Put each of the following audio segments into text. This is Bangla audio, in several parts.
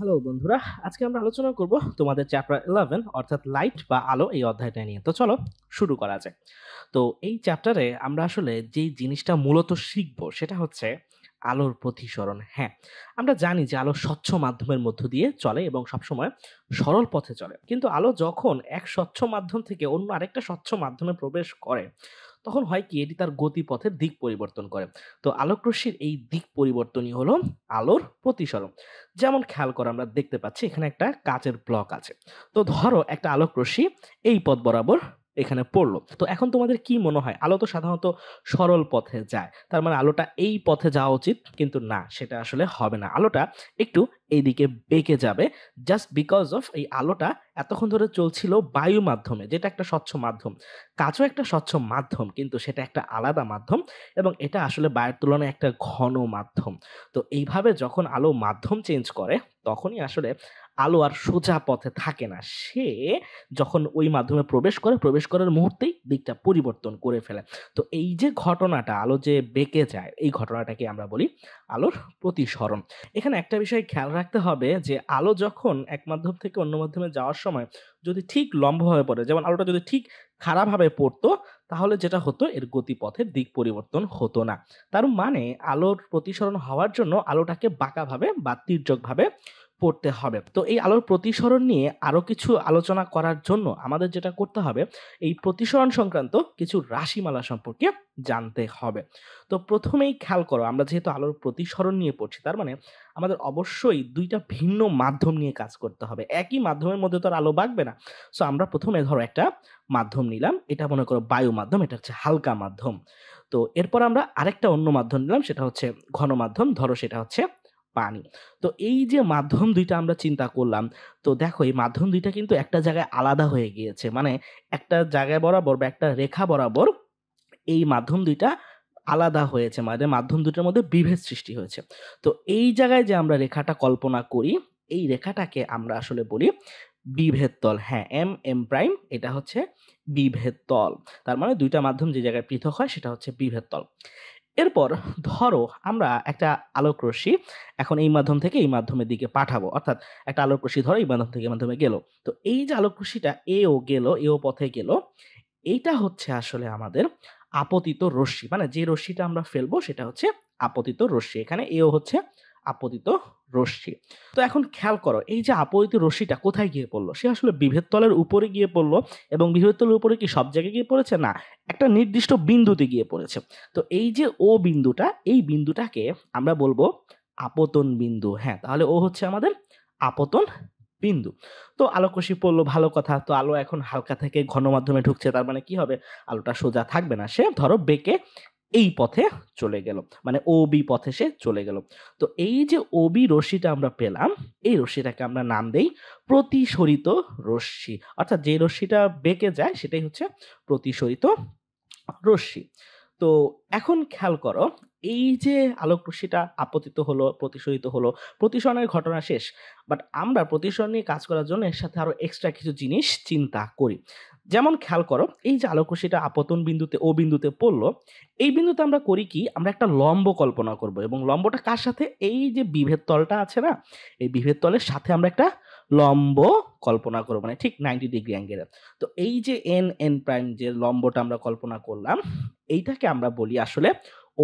হ্যালো বন্ধুরা আজকে আমরা আলোচনা করব তোমাদের চ্যাপ্টার ইলেভেন অর্থাৎ লাইট বা আলো এই অধ্যায়টা নিয়ে তো চলো শুরু করা যায় তো এই চ্যাপ্টারে আমরা আসলে যেই জিনিসটা মূলত শিখব সেটা হচ্ছে আলোর প্রতিসরণ হ্যাঁ আমরা জানি যে আলো স্বচ্ছ মাধ্যমের মধ্য দিয়ে চলে এবং সবসময় সরল পথে চলে কিন্তু আলো যখন এক স্বচ্ছ মাধ্যম থেকে অন্য আরেকটা স্বচ্ছ মাধ্যমে প্রবেশ করে তখন হয় কি এটি তার গতিপথের দিক পরিবর্তন করে তো আলোকরশ্মির এই দিক পরিবর্তনই হলো আলোর প্রতিসরণ যেমন খেয়াল করে আমরা দেখতে পাচ্ছি এখানে একটা কাচের ব্লক আছে তো ধরো একটা আলোকরশ্মি এই পথ বরাবর এখানে পড়লো তো এখন তোমাদের কি মনে হয় আলো তো সাধারণত সরল পথে যায় তার মানে আলোটা এই পথে যাওয়া উচিত কিন্তু না সেটা আসলে হবে না আলোটা একটু এইদিকে বেঁকে যাবে জাস্ট বিকজ অফ এই আলোটা এতক্ষণ ধরে চলছিল বায়ু মাধ্যমে যেটা একটা স্বচ্ছ মাধ্যম কাঁচও একটা স্বচ্ছ মাধ্যম কিন্তু সেটা একটা আলাদা মাধ্যম এবং এটা আসলে বায়ুর তুলনায় একটা ঘন মাধ্যম তো এইভাবে যখন আলো মাধ্যম চেঞ্জ করে তখনই আসলে আলো আর সোজা পথে থাকে না সে যখন ওই মাধ্যমে প্রবেশ করে প্রবেশ করার মুহূর্তেই দিকটা পরিবর্তন করে ফেলে তো এই যে ঘটনাটা আলো যে বেঁকে যায় এই ঘটনাটাকে আমরা বলি আলোর প্রতিসরণ এখানে একটা বিষয় খেয়াল রাখতে হবে যে আলো যখন এক মাধ্যম থেকে অন্য মাধ্যমে যাওয়ার সময় যদি ঠিক লম্বভাবে পড়ে যেমন আলোটা যদি ঠিক খারাপভাবে পড়তো তাহলে যেটা হতো এর গতিপথের দিক পরিবর্তন হতো না তার মানে আলোর প্রতিসরণ হওয়ার জন্য আলোটাকে বাঁকাভাবে বা তির্যকভাবে পড়তে হবে তো এই আলোর প্রতিসরণ নিয়ে আরও কিছু আলোচনা করার জন্য আমাদের যেটা করতে হবে এই প্রতিসরণ সংক্রান্ত কিছু রাশিমালা সম্পর্কে জানতে হবে তো প্রথমেই খেয়াল করো আমরা যেহেতু আলোর প্রতিসরণ নিয়ে পড়ছি তার মানে আমাদের অবশ্যই দুইটা ভিন্ন মাধ্যম নিয়ে কাজ করতে হবে একই মাধ্যমের মধ্যে তো আর আলো বাঁকবে না সো আমরা প্রথমে ধরো একটা মাধ্যম নিলাম এটা মনে করো বায়ু মাধ্যম এটা হচ্ছে হালকা মাধ্যম তো এরপর আমরা আরেকটা অন্য মাধ্যম নিলাম সেটা হচ্ছে ঘন মাধ্যম ধরো সেটা হচ্ছে পানি তো এই যে মাধ্যম দুইটা আমরা চিন্তা করলাম তো দেখো এই মাধ্যম দুইটা কিন্তু একটা জায়গায় আলাদা হয়ে গিয়েছে মানে একটা জায়গায় বরাবর বা একটা রেখা বরাবর এই মাধ্যম দুইটা আলাদা হয়েছে মানে মাধ্যম দুটোর মধ্যে বিভেদ সৃষ্টি হয়েছে তো এই জায়গায় যে আমরা রেখাটা কল্পনা করি এই রেখাটাকে আমরা আসলে বলি বিভেদ তল হ্যাঁ এম এম প্রাইম এটা হচ্ছে বিভেদ তল তার মানে দুইটা মাধ্যম যে জায়গায় পৃথক হয় সেটা হচ্ছে বিভেদ তল এরপর ধরো আমরা একটা আলোক রশ্মি এখন এই মাধ্যম থেকে এই মাধ্যমের দিকে পাঠাবো অর্থাৎ একটা আলোক রশ্মি ধরো এই মাধ্যম থেকে মাধ্যমে গেল তো এই যে আলোক রশ্মিটা এও গেল এও পথে গেল এইটা হচ্ছে আসলে আমাদের আপতিত রশ্মি মানে যে রশ্মিটা আমরা ফেলবো সেটা হচ্ছে আপতিত রশ্মি এখানে এও হচ্ছে আপতিত রশ্মি তো এখন খেয়াল করো এই যে আপতিত রশ্মিটা কোথায় গিয়ে পড়লো সে আসলে বিভেদ তলের উপরে গিয়ে পড়লো এবং বিভেদ তলের উপরে কি সব জায়গায় গিয়ে পড়েছে না একটা নির্দিষ্ট বিন্দুতে গিয়ে পড়েছে তো এই যে ও বিন্দুটা এই বিন্দুটাকে আমরা বলবো আপতন বিন্দু হ্যাঁ তাহলে ও হচ্ছে আমাদের আপতন বিন্দু তো আলোকরশ্মি পড়লো ভালো কথা তো আলো এখন হালকা থেকে ঘন মাধ্যমে ঢুকছে তার মানে কি হবে আলোটা সোজা থাকবে না সে ধরো বেঁকে এই পথে চলে গেল মানে ও বি পথে সে চলে গেল তো এই যে ও বি রশ্মিটা আমরা পেলাম এই রশ্মিটাকে আমরা নাম দেই প্রতিসরিত রশ্মি অর্থাৎ যে রশ্মিটা বেঁকে যায় সেটাই হচ্ছে প্রতিসরিত রশ্মি তো এখন খেয়াল করো এই যে আলোক রশ্মিটা আপতিত হলো প্রতিসরিত হলো প্রতিসরণের ঘটনা শেষ বাট আমরা প্রতিসরণ নিয়ে কাজ করার জন্য এর সাথে আরও এক্সট্রা কিছু জিনিস চিন্তা করি যেমন খেয়াল করো এই যে আলোকরশ্মিটা আপতন বিন্দুতে ও বিন্দুতে পড়লো এই বিন্দুতে আমরা করি কি আমরা একটা লম্ব কল্পনা করব এবং লম্বটা কার সাথে এই যে বিভেদ তলটা আছে না এই বিভেদ তলের সাথে আমরা একটা লম্ব কল্পনা করবো মানে ঠিক নাইনটি ডিগ্রি অ্যাঙ্গেলে তো এই যে এন এন প্রাইম যে লম্বটা আমরা কল্পনা করলাম এইটাকে আমরা বলি আসলে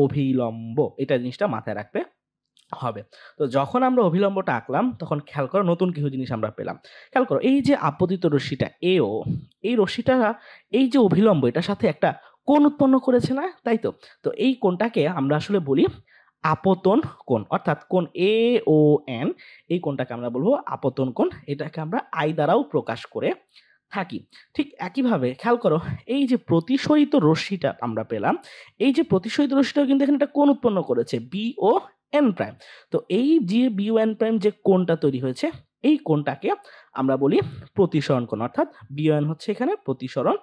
অভিলম্ব এটা জিনিসটা মাথায় রাখতে হবে তো যখন আমরা অভিলম্বটা আঁকলাম তখন খেয়াল করো নতুন কিছু জিনিস আমরা পেলাম খেয়াল করো এই যে আপতিত রশ্মিটা এও এই রশ্মিটা এই যে অভিলম্ব এটার সাথে একটা কোণ উৎপন্ন করেছে না তাই তো তো এই কোণটাকে আমরা আসলে বলি আপতন কোণ অর্থাৎ কোণ এ ও এন এই কোণটাকে আমরা বলবো আপতন কোণ এটাকে আমরা আই দ্বারাও প্রকাশ করে থাকি ঠিক একইভাবে খেয়াল করো এই যে প্রতিশোধিত রশ্মিটা আমরা পেলাম এই যে প্রতিশোধিত রশ্মিটাও কিন্তু এখানে একটা কোণ উৎপন্ন করেছে বি ও এন প্রাইম তো এই যে বিউ এন প্রাইম যে কোনটা তৈরি হয়েছে এই কোনটাকে আমরা বলি প্রতিসরণ কোণ অর্থাৎ এন হচ্ছে এখানে প্রতিসরণ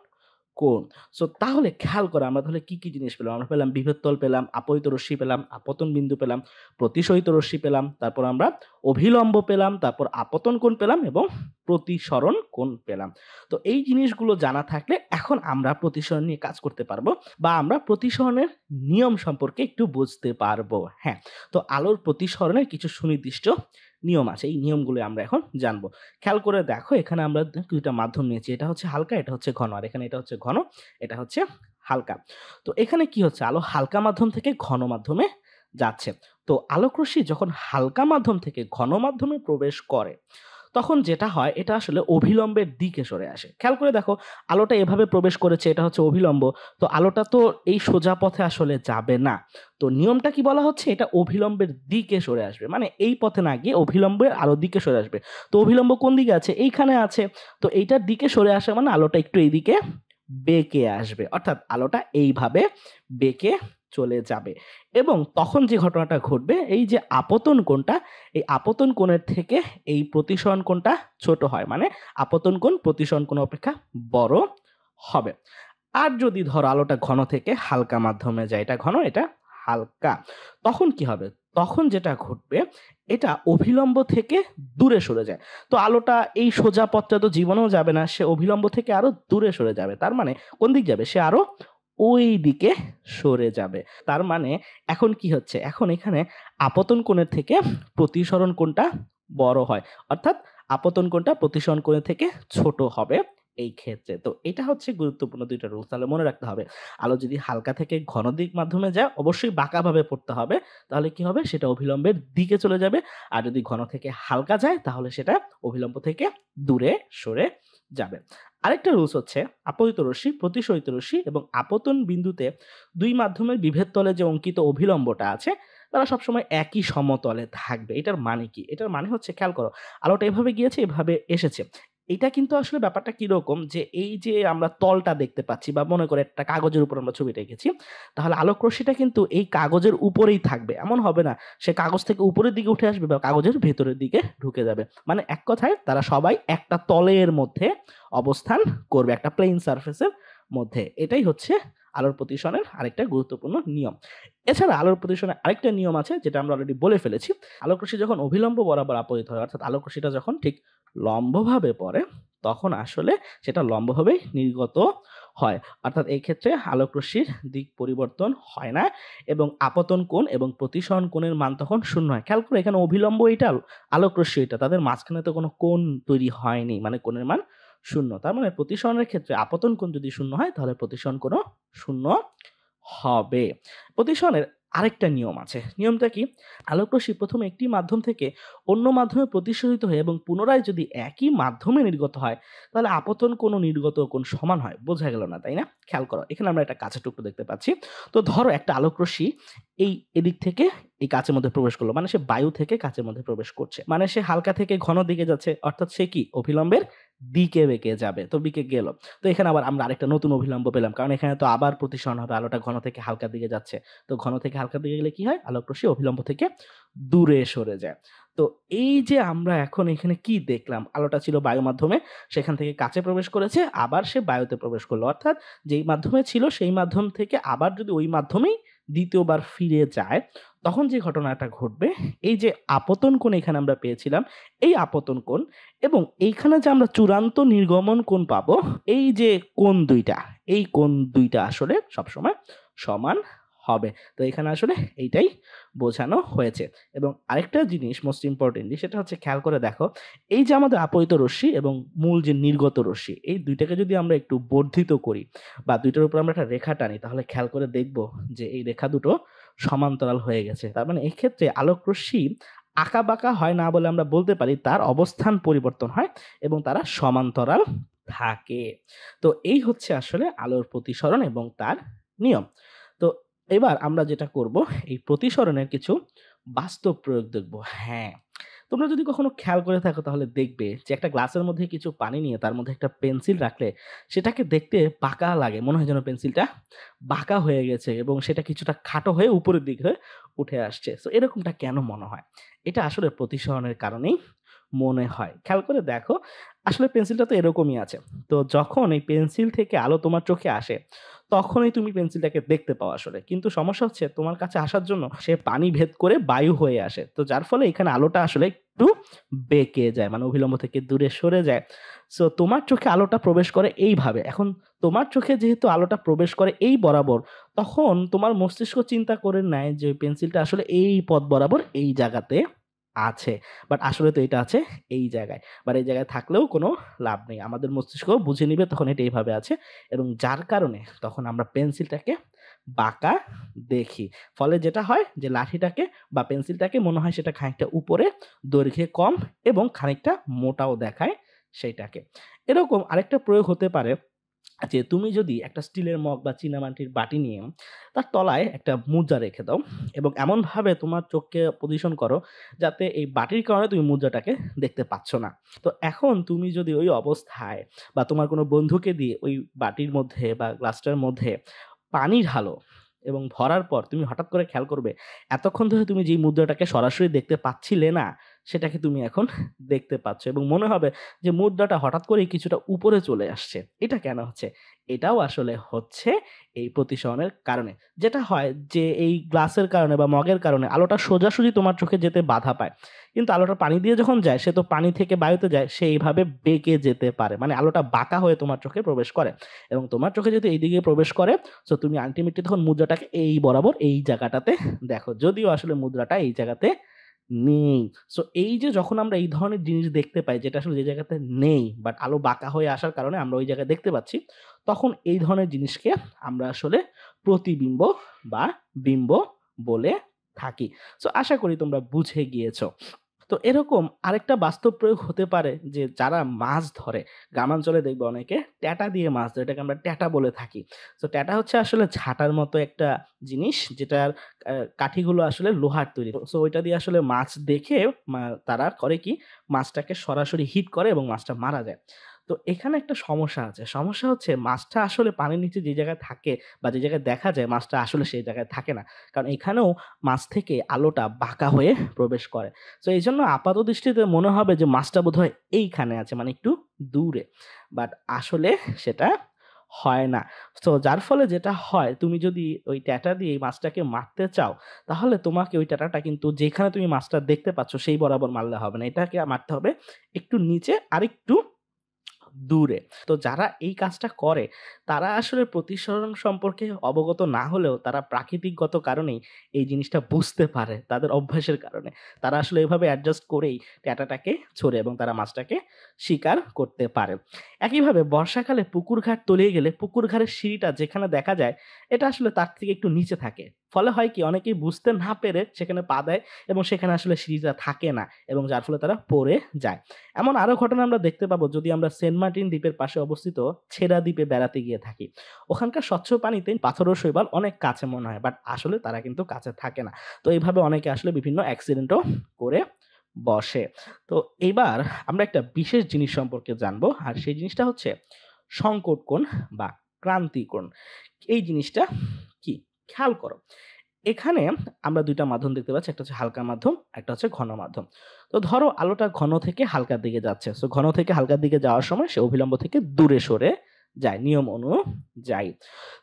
কোন সো তাহলে খেয়াল করে আমরা তাহলে কী কী জিনিস পেলাম আমরা পেলাম বিভেদতল পেলাম আপয়িত রশ্মি পেলাম আপতন বিন্দু পেলাম প্রতিসহিত রশ্মি পেলাম তারপর আমরা অভিলম্ব পেলাম তারপর আপতন কোন পেলাম এবং প্রতিসরণ কোন পেলাম তো এই জিনিসগুলো জানা থাকলে এখন আমরা প্রতিসরণ নিয়ে কাজ করতে পারবো বা আমরা প্রতিসরণের নিয়ম সম্পর্কে একটু বুঝতে পারবো হ্যাঁ তো আলোর প্রতিসরণের কিছু সুনির্দিষ্ট নিয়ম আছে এই নিয়মগুলো আমরা এখন জানবো খেয়াল করে দেখো এখানে আমরা দুইটা মাধ্যম নিয়েছি এটা হচ্ছে হালকা এটা হচ্ছে ঘন আর এখানে এটা হচ্ছে ঘন এটা হচ্ছে হালকা তো এখানে কি হচ্ছে আলো হালকা মাধ্যম থেকে ঘন মাধ্যমে যাচ্ছে তো রশ্মি যখন হালকা মাধ্যম থেকে ঘন মাধ্যমে প্রবেশ করে তখন যেটা হয় এটা আসলে অভিলম্বের দিকে সরে আসে খেয়াল করে দেখো আলোটা এভাবে প্রবেশ করেছে এটা হচ্ছে অভিলম্ব তো আলোটা তো এই সোজা পথে আসলে যাবে না তো নিয়মটা কি বলা হচ্ছে এটা অভিলম্বের দিকে সরে আসবে মানে এই পথে না গিয়ে অভিলম্বের আলোর দিকে সরে আসবে তো অভিলম্ব কোন দিকে আছে এইখানে আছে তো এইটার দিকে সরে আসা মানে আলোটা একটু এইদিকে বেঁকে আসবে অর্থাৎ আলোটা এইভাবে বেঁকে চলে যাবে এবং তখন যে ঘটনাটা ঘটবে এই যে আপতন কোণটা এই আপতন কোণের থেকে এই প্রতিসরণ কোণটা ছোট হয় মানে আপতন কোণ প্রতিসরণ কোণ অপেক্ষা বড় হবে আর যদি ধরো আলোটা ঘন থেকে হালকা মাধ্যমে যায় এটা ঘন এটা হালকা তখন কি হবে তখন যেটা ঘটবে এটা অভিলম্ব থেকে দূরে সরে যায় তো আলোটা এই সোজা পথটা তো জীবনেও যাবে না সে অভিলম্ব থেকে আরও দূরে সরে যাবে তার মানে কোন দিক যাবে সে আরও ওই দিকে সরে যাবে তার মানে এখন কি হচ্ছে এখন এখানে আপতন কোণের থেকে প্রতিসরণ কোণটা বড় হয় অর্থাৎ আপতন কোণটা প্রতিসরণ কোণের থেকে ছোট হবে এই ক্ষেত্রে তো এটা হচ্ছে গুরুত্বপূর্ণ দুইটা রুল তাহলে মনে রাখতে হবে আলো যদি হালকা থেকে ঘন দিক মাধ্যমে যায় অবশ্যই বাঁকাভাবে পড়তে হবে তাহলে কি হবে সেটা অভিলম্বের দিকে চলে যাবে আর যদি ঘন থেকে হালকা যায় তাহলে সেটা অভিলম্ব থেকে দূরে সরে যাবে আরেকটা রুলস হচ্ছে আপতিত রশ্মি প্রতিশোধিত রশ্মি এবং আপতন বিন্দুতে দুই মাধ্যমের বিভেদ তলে যে অঙ্কিত অভিলম্বটা আছে তারা সবসময় একই সমতলে থাকবে এটার মানে কি এটার মানে হচ্ছে খেয়াল করো আলোটা এভাবে গিয়েছে এভাবে এসেছে এটা কিন্তু আসলে ব্যাপারটা কীরকম যে এই যে আমরা তলটা দেখতে পাচ্ছি বা মনে করে একটা কাগজের উপর আমরা ছবিটা এঁকেছি তাহলে রশ্মিটা কিন্তু এই কাগজের উপরেই থাকবে এমন হবে না সে কাগজ থেকে উপরের দিকে উঠে আসবে বা কাগজের ভেতরের দিকে ঢুকে যাবে মানে এক কথায় তারা সবাই একটা তলের মধ্যে অবস্থান করবে একটা প্লেন সারফেসের মধ্যে এটাই হচ্ছে আলোর প্রতিসনের আরেকটা গুরুত্বপূর্ণ নিয়ম এছাড়া আলোর প্রতিসনের আরেকটা নিয়ম আছে যেটা আমরা অলরেডি বলে ফেলেছি আলোকরশি যখন অভিলম্ব বরাবর আপতিত হয় অর্থাৎ আলোকরশিটা যখন ঠিক লম্বভাবে পড়ে তখন আসলে সেটা লম্বভাবেই নির্গত হয় অর্থাৎ এই ক্ষেত্রে আলোকরশ্মির দিক পরিবর্তন হয় না এবং আপতন কোণ এবং প্রতিসরণ কোণের মান তখন শূন্য হয় খেয়াল করে এখানে অভিলম্ব এটা আলোকরশ্মি এটা তাদের মাঝখানে তো কোনো কোণ তৈরি হয়নি মানে কোণের মান শূন্য তার মানে প্রতিসরণের ক্ষেত্রে আপতন কোণ যদি শূন্য হয় তাহলে প্রতিসরণ কোনো শূন্য হবে প্রতিসরণের আরেকটা নিয়ম আছে নিয়মটা কি আলোকরশ্মি প্রথমে একটি মাধ্যম থেকে অন্য মাধ্যমে প্রতিসরিত হয় এবং পুনরায় যদি একই মাধ্যমে নির্গত হয় তাহলে আপতন কোনো নির্গত কোন সমান হয় বোঝা গেল না তাই না খেয়াল করো এখানে আমরা একটা কাঁচের টুকরো দেখতে পাচ্ছি তো ধরো একটা আলোকরশ্মি এই এদিক থেকে এই কাঁচের মধ্যে প্রবেশ করলো মানে সে বায়ু থেকে কাঁচের মধ্যে প্রবেশ করছে মানে সে হালকা থেকে ঘন দিকে যাচ্ছে অর্থাৎ সে কি অভিলম্বের দিকে বেঁকে যাবে তো বিকে গেল তো এখানে আবার আমরা আরেকটা নতুন অভিলম্ব পেলাম কারণ এখানে তো আবার প্রতিসরণ হবে আলোটা ঘন থেকে হালকার দিকে যাচ্ছে তো ঘন থেকে হালকার দিকে গেলে কি হয় আলোক রশ্মি অভিলম্ব থেকে দূরে সরে যায় তো এই যে আমরা এখন এখানে কি দেখলাম আলোটা ছিল বায়ু মাধ্যমে সেখান থেকে কাছে প্রবেশ করেছে আবার সে বায়ুতে প্রবেশ করলো অর্থাৎ যেই মাধ্যমে ছিল সেই মাধ্যম থেকে আবার যদি ওই মাধ্যমেই দ্বিতীয়বার ফিরে যায় তখন যে ঘটনাটা ঘটবে এই যে আপতন কোণ এখানে আমরা পেয়েছিলাম এই আপতন কোণ এবং এইখানে যে আমরা চূড়ান্ত নির্গমন কোণ পাবো এই যে কোণ দুইটা এই কোণ দুইটা আসলে সবসময় সমান হবে তো এখানে আসলে এইটাই বোঝানো হয়েছে এবং আরেকটা জিনিস মোস্ট ইম্পর্টেন্টলি সেটা হচ্ছে খেয়াল করে দেখো এই যে আমাদের আপহিত রশ্মি এবং মূল যে নির্গত রশ্মি এই দুইটাকে যদি আমরা একটু বর্ধিত করি বা দুইটার উপর আমরা একটা রেখা টানি তাহলে খেয়াল করে দেখব যে এই রেখা দুটো সমান্তরাল হয়ে গেছে তার মানে এক্ষেত্রে আলোক রশ্মি আঁকা বাঁকা হয় না বলে আমরা বলতে পারি তার অবস্থান পরিবর্তন হয় এবং তারা সমান্তরাল থাকে তো এই হচ্ছে আসলে আলোর প্রতিসরণ এবং তার নিয়ম এবার আমরা যেটা করব এই প্রতিসরণের কিছু বাস্তব প্রয়োগ দেখব হ্যাঁ তোমরা যদি কখনো খেয়াল করে থাকো তাহলে দেখবে যে একটা গ্লাসের মধ্যে কিছু পানি নিয়ে তার মধ্যে একটা পেন্সিল রাখলে সেটাকে দেখতে বাঁকা লাগে মনে হয় যেন পেন্সিলটা বাঁকা হয়ে গেছে এবং সেটা কিছুটা খাটো হয়ে উপরের দিক হয়ে উঠে আসছে সো এরকমটা কেন মনে হয় এটা আসলে প্রতিসরণের কারণেই মনে হয় খেয়াল করে দেখো আসলে পেন্সিলটা তো এরকমই আছে তো যখন এই পেন্সিল থেকে আলো তোমার চোখে আসে তখনই তুমি পেন্সিলটাকে দেখতে পাও আসলে কিন্তু সমস্যা হচ্ছে তোমার কাছে আসার জন্য সে পানি ভেদ করে বায়ু হয়ে আসে তো যার ফলে এখানে আলোটা আসলে একটু বেঁকে যায় মানে অভিলম্ব থেকে দূরে সরে যায় সো তোমার চোখে আলোটা প্রবেশ করে এইভাবে এখন তোমার চোখে যেহেতু আলোটা প্রবেশ করে এই বরাবর তখন তোমার মস্তিষ্ক চিন্তা করে নেয় যে পেন্সিলটা আসলে এই পথ বরাবর এই জায়গাতে আছে বাট আসলে তো এটা আছে এই জায়গায় বাট এই জায়গায় থাকলেও কোনো লাভ নেই আমাদের মস্তিষ্ক বুঝে নিবে তখন এটা এইভাবে আছে এবং যার কারণে তখন আমরা পেন্সিলটাকে বাঁকা দেখি ফলে যেটা হয় যে লাঠিটাকে বা পেন্সিলটাকে মনে হয় সেটা খানিকটা উপরে দৈর্ঘ্যে কম এবং খানিকটা মোটাও দেখায় সেইটাকে এরকম আরেকটা প্রয়োগ হতে পারে যে তুমি যদি একটা স্টিলের মগ বা চীনামাটির বাটি নিয়ে তার তলায় একটা মুদ্রা রেখে দাও এবং এমনভাবে তোমার চোখকে পজিশন করো যাতে এই বাটির কারণে তুমি মুদ্রাটাকে দেখতে পাচ্ছ না তো এখন তুমি যদি ওই অবস্থায় বা তোমার কোনো বন্ধুকে দিয়ে ওই বাটির মধ্যে বা গ্লাসটার মধ্যে পানি ঢালো এবং ভরার পর তুমি হঠাৎ করে খেয়াল করবে এতক্ষণ ধরে তুমি যেই মুদ্রাটাকে সরাসরি দেখতে পাচ্ছিলে না সেটাকে তুমি এখন দেখতে পাচ্ছ এবং মনে হবে যে মুদ্রাটা হঠাৎ করেই কিছুটা উপরে চলে আসছে এটা কেন হচ্ছে এটাও আসলে হচ্ছে এই প্রতিসরণের কারণে যেটা হয় যে এই গ্লাসের কারণে বা মগের কারণে আলোটা সোজাসুজি তোমার চোখে যেতে বাধা পায় কিন্তু আলোটা পানি দিয়ে যখন যায় সে তো পানি থেকে বায়ুতে যায় সে এইভাবে বেঁকে যেতে পারে মানে আলোটা বাঁকা হয়ে তোমার চোখে প্রবেশ করে এবং তোমার চোখে যদি এইদিকে প্রবেশ করে তো তুমি আলটিমেটলি তখন মুদ্রাটাকে এই বরাবর এই জায়গাটাতে দেখো যদিও আসলে মুদ্রাটা এই জায়গাতে নেই সো এই যে যখন আমরা এই ধরনের জিনিস দেখতে পাই যেটা আসলে যে জায়গাতে নেই বাট আলো বাঁকা হয়ে আসার কারণে আমরা ওই জায়গায় দেখতে পাচ্ছি তখন এই ধরনের জিনিসকে আমরা আসলে প্রতিবিম্ব বা বিম্ব বলে থাকি সো আশা করি তোমরা বুঝে গিয়েছো তো এরকম আরেকটা বাস্তব প্রয়োগ হতে পারে যে যারা মাছ ধরে গ্রামাঞ্চলে দেখবে অনেকে ট্যাটা দিয়ে মাছ ধরে এটাকে আমরা ট্যাটা বলে থাকি তো ট্যাটা হচ্ছে আসলে ঝাঁটার মতো একটা জিনিস যেটার কাঠিগুলো আসলে লোহার তৈরি সো ওইটা দিয়ে আসলে মাছ দেখে তারা করে কি মাছটাকে সরাসরি হিট করে এবং মাছটা মারা যায় তো এখানে একটা সমস্যা আছে সমস্যা হচ্ছে মাছটা আসলে পানির নিচে যে জায়গায় থাকে বা যে জায়গায় দেখা যায় মাছটা আসলে সেই জায়গায় থাকে না কারণ এখানেও মাছ থেকে আলোটা বাঁকা হয়ে প্রবেশ করে তো এই জন্য আপাত দৃষ্টিতে মনে হবে যে মাছটা বোধ হয় এইখানে আছে মানে একটু দূরে বাট আসলে সেটা হয় না তো যার ফলে যেটা হয় তুমি যদি ওই ট্যাটা দিয়ে মাছটাকে মারতে চাও তাহলে তোমাকে ওই ট্যাটাটা কিন্তু যেখানে তুমি মাছটা দেখতে পাচ্ছ সেই বরাবর মারলে হবে না এটাকে মারতে হবে একটু নিচে আর একটু দূরে তো যারা এই কাজটা করে তারা আসলে প্রতিসরণ সম্পর্কে অবগত না হলেও তারা প্রাকৃতিকগত কারণেই এই জিনিসটা বুঝতে পারে তাদের অভ্যাসের কারণে তারা আসলে এভাবে অ্যাডজাস্ট করেই ট্যাটাটাকে ছড়ে এবং তারা মাছটাকে শিকার করতে পারে একইভাবে বর্ষাকালে পুকুর ঘাট তলিয়ে গেলে পুকুর ঘাটের সিঁড়িটা যেখানে দেখা যায় এটা আসলে তার থেকে একটু নিচে থাকে ফলে হয় কি অনেকেই বুঝতে না পেরে সেখানে পা দেয় এবং সেখানে আসলে সিঁড়িটা থাকে না এবং যার ফলে তারা পড়ে যায় এমন আরও ঘটনা আমরা দেখতে পাবো যদি আমরা সেন্ট মার্টিন দ্বীপের পাশে অবস্থিত ছেড়া দ্বীপে বেড়াতে গিয়ে থাকি ওখানকার স্বচ্ছ পানিতে পাথর ও শৈবাল অনেক কাছে মনে হয় বাট আসলে তারা কিন্তু কাছে থাকে না তো এইভাবে অনেকে আসলে বিভিন্ন অ্যাক্সিডেন্টও করে বসে তো এবার আমরা একটা বিশেষ জিনিস সম্পর্কে জানবো আর সেই জিনিসটা হচ্ছে সংকট কোণ বা ক্রান্তি এই জিনিসটা কি খেয়াল করো এখানে আমরা দুইটা মাধ্যম দেখতে পাচ্ছি একটা হচ্ছে হালকা মাধ্যম একটা হচ্ছে ঘন মাধ্যম তো ধরো আলোটা ঘন থেকে হালকার দিকে যাচ্ছে সো ঘন থেকে হালকার দিকে যাওয়ার সময় সে অভিলম্ব থেকে দূরে সরে যায় নিয়ম অনুযায়ী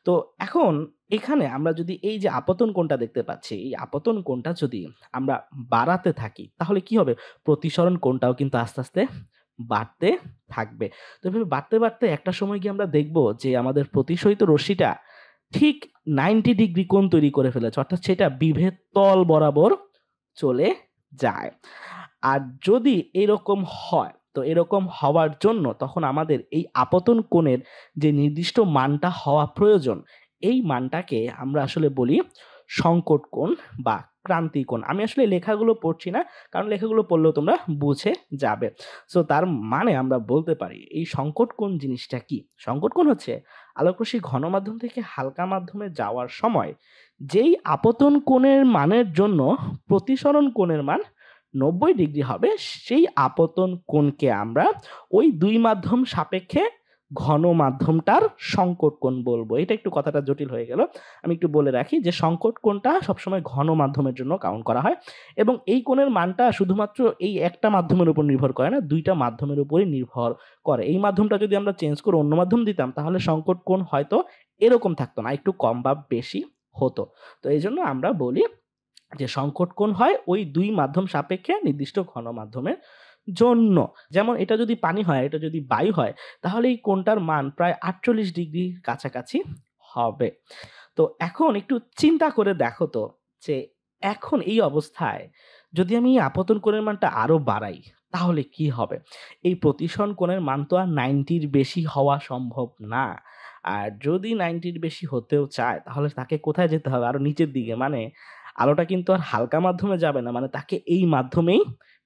তো এখন এখানে আমরা যদি এই যে আপতন কোণটা দেখতে পাচ্ছি এই আপতন কোণটা যদি আমরা বাড়াতে থাকি তাহলে কি হবে প্রতিসরণ কোণটাও কিন্তু আস্তে আস্তে বাড়তে থাকবে তো বাড়তে বাড়তে একটা সময় গিয়ে আমরা দেখব যে আমাদের প্রতিশোধিত রশ্মিটা ঠিক নাইনটি ডিগ্রি কোণ তৈরি করে ফেলেছে অর্থাৎ সেটা বিভেদ তল বরাবর চলে যায় আর যদি এরকম হয় তো এরকম হওয়ার জন্য তখন আমাদের এই আপতন কোণের যে নির্দিষ্ট মানটা হওয়া প্রয়োজন এই মানটাকে আমরা আসলে বলি সংকট কোণ বা ক্রান্তিকোণ আমি আসলে লেখাগুলো পড়ছি না কারণ লেখাগুলো পড়লেও তোমরা বুঝে যাবে সো তার মানে আমরা বলতে পারি এই সংকট কোন জিনিসটা কি সংকট কোন হচ্ছে আলোকরশি ঘন মাধ্যম থেকে হালকা মাধ্যমে যাওয়ার সময় যেই আপতন কোণের মানের জন্য প্রতিসরণ কোণের মান নব্বই ডিগ্রি হবে সেই আপতন কোণকে আমরা ওই দুই মাধ্যম সাপেক্ষে ঘন মাধ্যমটার সংকট কোণ বলবো এটা একটু কথাটা জটিল হয়ে গেল আমি একটু বলে রাখি যে সংকট কোণটা সবসময় ঘন মাধ্যমের জন্য কাউন্ট করা হয় এবং এই কোণের মানটা শুধুমাত্র এই একটা মাধ্যমের উপর নির্ভর করে না দুইটা মাধ্যমের উপরই নির্ভর করে এই মাধ্যমটা যদি আমরা চেঞ্জ করে অন্য মাধ্যম দিতাম তাহলে সংকট কোণ হয়তো এরকম থাকতো না একটু কম বা বেশি হতো তো এই জন্য আমরা বলি যে সংকট কোণ হয় ওই দুই মাধ্যম সাপেক্ষে নির্দিষ্ট ঘন মাধ্যমের জন্য যেমন এটা যদি পানি হয় এটা যদি বায়ু হয় তাহলে এই কোনটার মান প্রায় আটচল্লিশ ডিগ্রির কাছাকাছি হবে তো এখন একটু চিন্তা করে দেখো তো যে এখন এই অবস্থায় যদি আমি আপতন কোণের মানটা আরও বাড়াই তাহলে কি হবে এই প্রতিশন কোণের মান তো আর নাইনটির বেশি হওয়া সম্ভব না আর যদি নাইনটির বেশি হতেও চায় তাহলে তাকে কোথায় যেতে হবে আরও নিচের দিকে মানে আলোটা কিন্তু আর হালকা মাধ্যমে যাবে না মানে তাকে এই মাধ্যমেই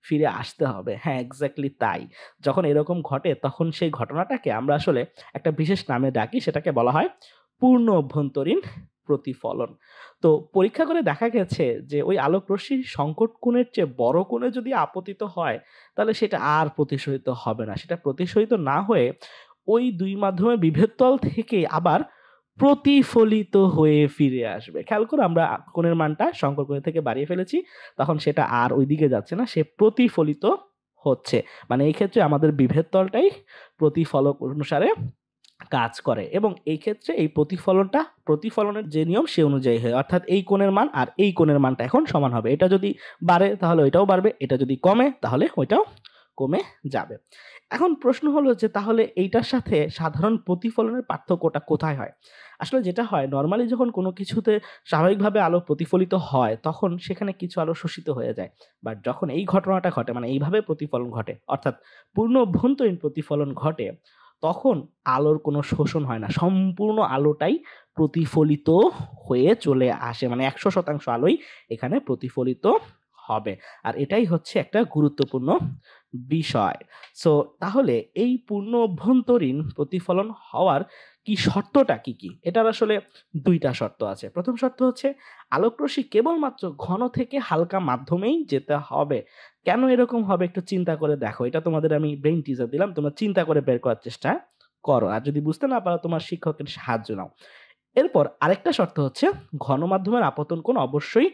ফিরে আসতে হবে হ্যাঁ এক্স্যাক্টলি তাই যখন এরকম ঘটে তখন সেই ঘটনাটাকে আমরা আসলে একটা বিশেষ নামে ডাকি সেটাকে বলা হয় পূর্ণ অভ্যন্তরীণ প্রতিফলন তো পরীক্ষা করে দেখা গেছে যে ওই আলোক রশ্মির সংকট কোণের চেয়ে বড় কোণে যদি আপতিত হয় তাহলে সেটা আর প্রতিশোধিত হবে না সেটা প্রতিশোধিত না হয়ে ওই দুই মাধ্যমে বিভেদতল থেকে আবার প্রতিফলিত হয়ে ফিরে আসবে খেয়াল করো আমরা কোণের মানটা সংকর কোণের থেকে বাড়িয়ে ফেলেছি তখন সেটা আর ওইদিকে যাচ্ছে না সে প্রতিফলিত হচ্ছে মানে এই ক্ষেত্রে আমাদের বিভেদ তলটাই প্রতিফলক অনুসারে কাজ করে এবং এই ক্ষেত্রে এই প্রতিফলনটা প্রতিফলনের যে নিয়ম সে অনুযায়ী হয় অর্থাৎ এই কোণের মান আর এই কোণের মানটা এখন সমান হবে এটা যদি বাড়ে তাহলে ওইটাও বাড়বে এটা যদি কমে তাহলে ওইটাও কমে যাবে এখন প্রশ্ন হলো যে তাহলে এইটার সাথে সাধারণ প্রতিফলনের পার্থক্যটা কোথায় হয় আসলে যেটা হয় নর্মালি যখন কোনো কিছুতে স্বাভাবিকভাবে আলো প্রতিফলিত হয় তখন সেখানে কিছু আলো শোষিত হয়ে যায় বাট যখন এই ঘটনাটা ঘটে মানে এইভাবে প্রতিফলন ঘটে অর্থাৎ পূর্ণ অভ্যন্তরীণ প্রতিফলন ঘটে তখন আলোর কোনো শোষণ হয় না সম্পূর্ণ আলোটাই প্রতিফলিত হয়ে চলে আসে মানে একশো শতাংশ আলোই এখানে প্রতিফলিত হবে আর এটাই হচ্ছে একটা গুরুত্বপূর্ণ বিষয় সো তাহলে এই পূর্ণ অভ্যন্তরীণ প্রতিফলন হওয়ার কি শর্তটা কি কি এটার আসলে দুইটা শর্ত আছে প্রথম শর্ত হচ্ছে আলোকরশ্মি কেবলমাত্র ঘন থেকে হালকা মাধ্যমেই যেতে হবে কেন এরকম হবে একটু চিন্তা করে দেখো এটা তোমাদের আমি ব্রেইন টিজার দিলাম তোমরা চিন্তা করে বের করার চেষ্টা করো আর যদি বুঝতে না পারো তোমার শিক্ষকের সাহায্য নাও এরপর আরেকটা শর্ত হচ্ছে ঘনমাধ্যমের আপতন কোণ অবশ্যই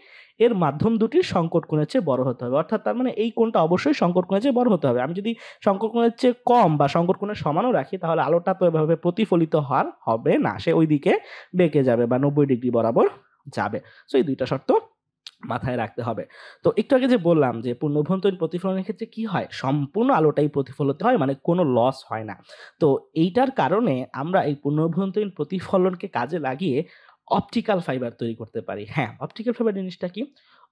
এর মাধ্যম দুটির সংকট কোণের চেয়ে বড় হতে হবে অর্থাৎ তার মানে এই কোণটা অবশ্যই সংকট কোণের চেয়ে বড় হতে হবে আমি যদি সংকট কোণের চেয়ে কম বা সংকট কোণের সমানও রাখি তাহলে আলোটা তো এভাবে প্রতিফলিত হওয়ার হবে না সে ওই দিকে বেঁকে যাবে বা নব্বই ডিগ্রি বরাবর যাবে সো এই দুইটা শর্ত মাথায় রাখতে হবে তো একটু আগে যে বললাম যে পূর্ণ অভ্যন্তরীণ প্রতিফলনের ক্ষেত্রে কি হয় সম্পূর্ণ আলোটাই প্রতিফলিত হয় মানে কোনো লস হয় না তো এইটার কারণে আমরা এই পূর্ণ অভ্যন্তরীণ প্রতিফলনকে কাজে লাগিয়ে অপটিক্যাল ফাইবার তৈরি করতে পারি হ্যাঁ অপটিক্যাল ফাইবার জিনিসটা কি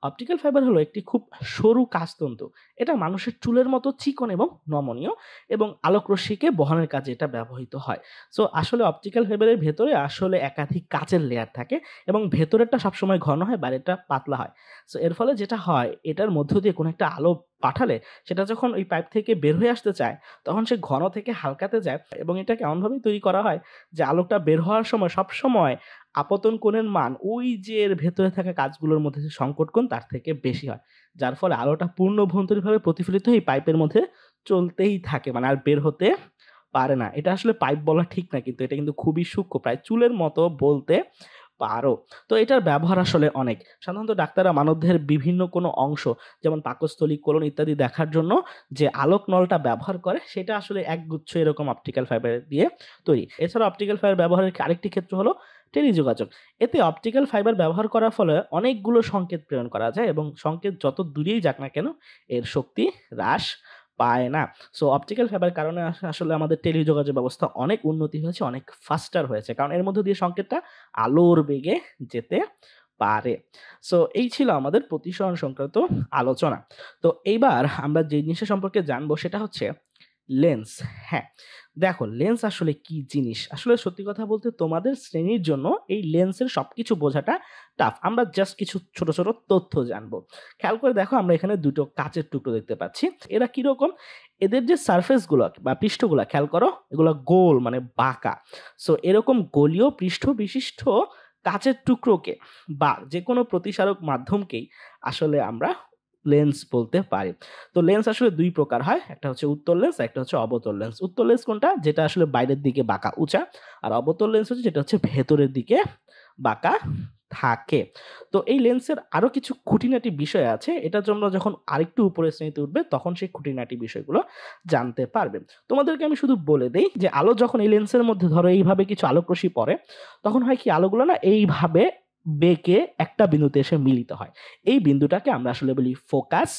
অপটিক্যাল ফাইবার হলো একটি খুব সরু কাজতন্তু এটা মানুষের চুলের মতো চিকন এবং নমনীয় এবং আলোকরশ্মিকে বহনের কাজে এটা ব্যবহৃত হয় সো আসলে অপটিক্যাল ফাইবারের ভেতরে আসলে একাধিক কাচের লেয়ার থাকে এবং ভেতরেরটা সবসময় ঘন হয় বাইরেটা পাতলা হয় সো এর ফলে যেটা হয় এটার মধ্য দিয়ে কোনো একটা আলো পাঠালে সেটা যখন ওই পাইপ থেকে বের হয়ে আসতে চায় তখন সে ঘন থেকে হালকাতে যায় এবং এটাকে এমনভাবেই তৈরি করা হয় যে আলোকটা বের হওয়ার সময় সব সময় আপতন কোণের মান ওই যে এর ভেতরে থাকা কাজগুলোর মধ্যে যে সংকট কোণ তার থেকে বেশি হয় যার ফলে আলোটা পূর্ণ ভন্তরীভাবে প্রতিফলিত হয়ে পাইপের মধ্যে চলতেই থাকে মানে আর বের হতে পারে না এটা আসলে পাইপ বলা ঠিক না কিন্তু এটা কিন্তু খুবই সূক্ষ্ম প্রায় চুলের মতো বলতে পারো তো এটার ব্যবহার আসলে অনেক সাধারণত ডাক্তাররা মানবদেহের বিভিন্ন কোনো অংশ যেমন পাকস্থলী কোলন ইত্যাদি দেখার জন্য যে আলোক নলটা ব্যবহার করে সেটা আসলে একগুচ্ছ এরকম অপটিক্যাল ফাইবার দিয়ে তৈরি এছাড়া অপটিক্যাল ফাইবার ব্যবহারের আরেকটি ক্ষেত্র হলো টেলিযোগাযোগ এতে অপটিক্যাল ফাইবার ব্যবহার করার ফলে অনেকগুলো সংকেত প্রেরণ করা যায় এবং সংকেত যত দূরেই যাক না কেন এর শক্তি হ্রাস পায় না সো অপটিক্যাল ফাইবার কারণে আসলে আমাদের টেলিযোগাযোগ ব্যবস্থা অনেক উন্নতি হয়েছে অনেক ফাস্টার হয়েছে কারণ এর মধ্য দিয়ে সংকেতটা আলোর বেগে যেতে পারে সো এই ছিল আমাদের প্রতিসরণ সংক্রান্ত আলোচনা তো এইবার আমরা যে জিনিসটা সম্পর্কে জানবো সেটা হচ্ছে লেন্স হ্যাঁ দেখো লেন্স আসলে কি জিনিস আসলে সত্যি কথা বলতে তোমাদের শ্রেণীর জন্য এই লেন্সের সব কিছু বোঝাটা টাফ আমরা জাস্ট কিছু ছোট ছোট তথ্য জানবো খেয়াল করে দেখো আমরা এখানে দুটো কাচের টুকরো দেখতে পাচ্ছি এরা কীরকম এদের যে সারফেসগুলো বা পৃষ্ঠগুলো খেয়াল করো এগুলো গোল মানে বাঁকা সো এরকম গোলীয় পৃষ্ঠ বিশিষ্ট কাচের টুকরোকে বা যে কোনো প্রতিসারক মাধ্যমকেই আসলে আমরা লেন্স বলতে পারি তো লেন্স আসলে দুই প্রকার হয় একটা হচ্ছে উত্তর লেন্স একটা হচ্ছে অবতল লেন্স উত্তর লেন্স কোনটা যেটা আসলে বাইরের দিকে বাঁকা উঁচা আর অবতল লেন্স হচ্ছে যেটা হচ্ছে ভেতরের দিকে বাঁকা থাকে তো এই লেন্সের আরও কিছু খুঁটিনাটি বিষয় আছে এটা তোমরা যখন আরেকটু উপরে শ্রেণীতে উঠবে তখন সেই খুঁটিনাটি বিষয়গুলো জানতে পারবে তোমাদেরকে আমি শুধু বলে দিই যে আলো যখন এই লেন্সের মধ্যে ধরো এইভাবে কিছু আলোকরশ্মি পড়ে তখন হয় কি আলোগুলো না এইভাবে বেঁকে একটা বিন্দুতে এসে মিলিত হয় এই বিন্দুটাকে আমরা আসলে বলি ফোকাস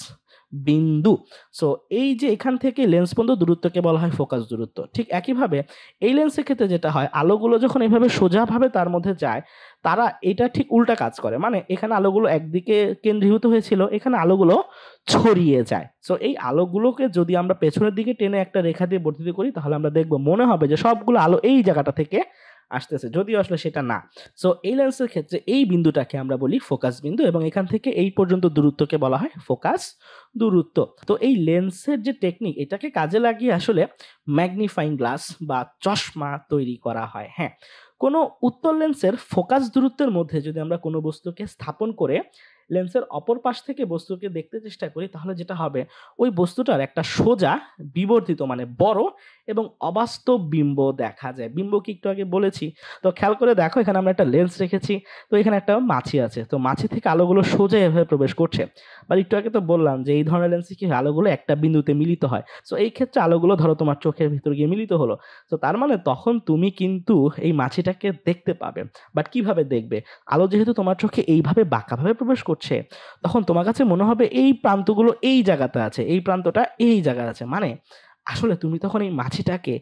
বিন্দু সো এই যে এখান থেকে লেন্স পর্যন্ত দূরত্বকে বলা হয় ফোকাস দূরত্ব ঠিক একইভাবে এই লেন্সের ক্ষেত্রে যেটা হয় আলোগুলো যখন এইভাবে সোজাভাবে তার মধ্যে যায় তারা এটা ঠিক উল্টা কাজ করে মানে এখানে আলোগুলো একদিকে কেন্দ্রীভূত হয়েছিল এখানে আলোগুলো ছড়িয়ে যায় সো এই আলোগুলোকে যদি আমরা পেছনের দিকে টেনে একটা রেখা দিয়ে বর্ধিত করি তাহলে আমরা দেখব মনে হবে যে সবগুলো আলো এই জায়গাটা থেকে আসতেছে যদিও আসলে সেটা না সো এই লেন্সের ক্ষেত্রে এই বিন্দুটাকে আমরা বলি ফোকাস বিন্দু এবং এখান থেকে এই পর্যন্ত দূরত্বকে বলা হয় ফোকাস দূরত্ব তো এই লেন্সের যে টেকনিক এটাকে কাজে লাগিয়ে আসলে ম্যাগনিফাইং গ্লাস বা চশমা তৈরি করা হয় হ্যাঁ কোনো উত্তর লেন্সের ফোকাস দূরত্বের মধ্যে যদি আমরা কোনো বস্তুকে স্থাপন করে লেন্সের অপর পাশ থেকে বস্তুকে দেখতে চেষ্টা করি তাহলে যেটা হবে ওই বস্তুটার একটা সোজা বিবর্তিত মানে বড় এবং অবাস্তব বিম্ব দেখা যায় বিম্ব কি একটু আগে বলেছি তো খেয়াল করে দেখো এখানে আমরা একটা লেন্স রেখেছি তো এখানে একটা মাছি আছে তো মাছি থেকে আলোগুলো সোজা এভাবে প্রবেশ করছে বা একটু আগে তো বললাম যে এই ধরনের লেন্সে কি আলোগুলো একটা বিন্দুতে মিলিত হয় সো এই ক্ষেত্রে আলোগুলো ধরো তোমার চোখের ভিতর গিয়ে মিলিত হলো তো তার মানে তখন তুমি কিন্তু এই মাছিটাকে দেখতে পাবে বাট কিভাবে দেখবে আলো যেহেতু তোমার চোখে এইভাবে বাঁকাভাবে প্রবেশ করছে হচ্ছে তখন তোমার কাছে মনে হবে এই প্রান্তগুলো এই জায়গাতে আছে এই প্রান্তটা এই জায়গায় আছে মানে আসলে তুমি তখন এই মাছিটাকে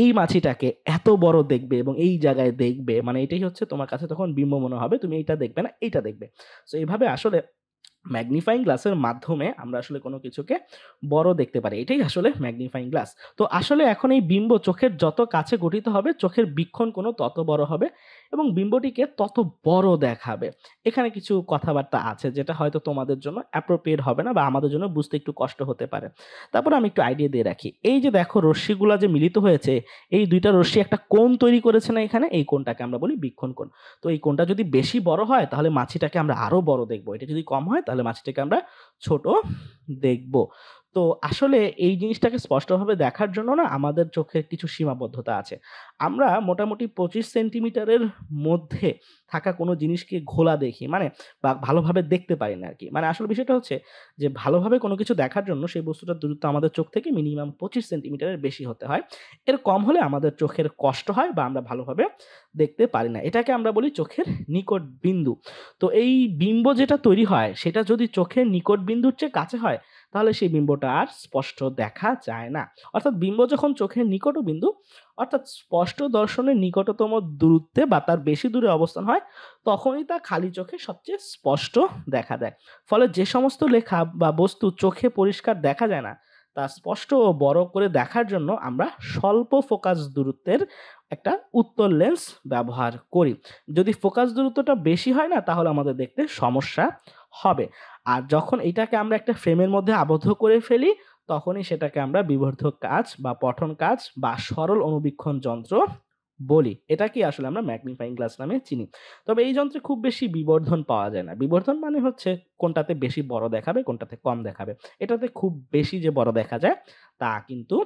এই মাছিটাকে এত বড় দেখবে এবং এই জায়গায় দেখবে মানে এটাই হচ্ছে তোমার কাছে তখন বিম্ব মনে হবে তুমি এইটা দেখবে না এইটা দেখবে সো এইভাবে আসলে ম্যাগনিফাইং গ্লাসের মাধ্যমে আমরা আসলে কোনো কিছুকে বড় দেখতে পারি এটাই আসলে ম্যাগনিফাইং গ্লাস তো আসলে এখন এই বিম্ব চোখের যত কাছে গঠিত হবে চোখের বীক্ষণ কোনো তত বড় হবে এবং বিম্বটিকে তত বড় দেখাবে এখানে কিছু কথাবার্তা আছে যেটা হয়তো তোমাদের জন্য অ্যাপ্রোপ্রিয়েট হবে না বা আমাদের জন্য বুঝতে একটু কষ্ট হতে পারে তারপর আমি একটু আইডিয়া দিয়ে রাখি এই যে দেখো রশ্মিগুলো যে মিলিত হয়েছে এই দুইটা রশ্মি একটা কোণ তৈরি করেছে না এখানে এই কোণটাকে আমরা বলি বীক্ষণ কোণ তো এই কোণটা যদি বেশি বড় হয় তাহলে মাছিটাকে আমরা আরও বড় দেখবো এটা যদি কম হয় তাহলে মাছটিকে আমরা ছোট দেখব তো আসলে এই জিনিসটাকে স্পষ্টভাবে দেখার জন্য না আমাদের চোখের কিছু সীমাবদ্ধতা আছে আমরা মোটামুটি পঁচিশ সেন্টিমিটারের মধ্যে থাকা কোনো জিনিসকে ঘোলা দেখি মানে বা ভালোভাবে দেখতে পারি না আর কি মানে আসলে বিষয়টা হচ্ছে যে ভালোভাবে কোনো কিছু দেখার জন্য সেই বস্তুটার দূরত্ব আমাদের চোখ থেকে মিনিমাম পঁচিশ সেন্টিমিটারের বেশি হতে হয় এর কম হলে আমাদের চোখের কষ্ট হয় বা আমরা ভালোভাবে দেখতে পারি না এটাকে আমরা বলি চোখের নিকট বিন্দু তো এই বিম্ব যেটা তৈরি হয় সেটা যদি চোখের নিকট বিন্দুর চেয়ে কাছে হয় তাহলে সেই বিম্বটা আর স্পষ্ট দেখা যায় না অর্থাৎ বিম্ব যখন চোখের বিন্দু অর্থাৎ স্পষ্ট দর্শনের নিকটতম দূরত্বে বা তার বেশি দূরে অবস্থান হয় তখনই তা খালি চোখে সবচেয়ে স্পষ্ট দেখা দেয় ফলে যে সমস্ত লেখা বা বস্তু চোখে পরিষ্কার দেখা যায় না তা স্পষ্ট ও বড় করে দেখার জন্য আমরা স্বল্প ফোকাস দূরত্বের একটা উত্তর লেন্স ব্যবহার করি যদি ফোকাস দূরত্বটা বেশি হয় না তাহলে আমাদের দেখতে সমস্যা হবে আর যখন এটাকে আমরা একটা ফ্রেমের মধ্যে আবদ্ধ করে ফেলি তখনই সেটাকে আমরা বিবর্ধক কাজ বা পঠন কাজ বা সরল অনুবীক্ষণ যন্ত্র বলি এটা কি আসলে আমরা ম্যাগনিফাইং গ্লাস নামে চিনি তবে এই যন্ত্রে খুব বেশি বিবর্ধন পাওয়া যায় না বিবর্ধন মানে হচ্ছে কোনটাতে বেশি বড় দেখাবে কোনটাতে কম দেখাবে এটাতে খুব বেশি যে বড় দেখা যায় তা কিন্তু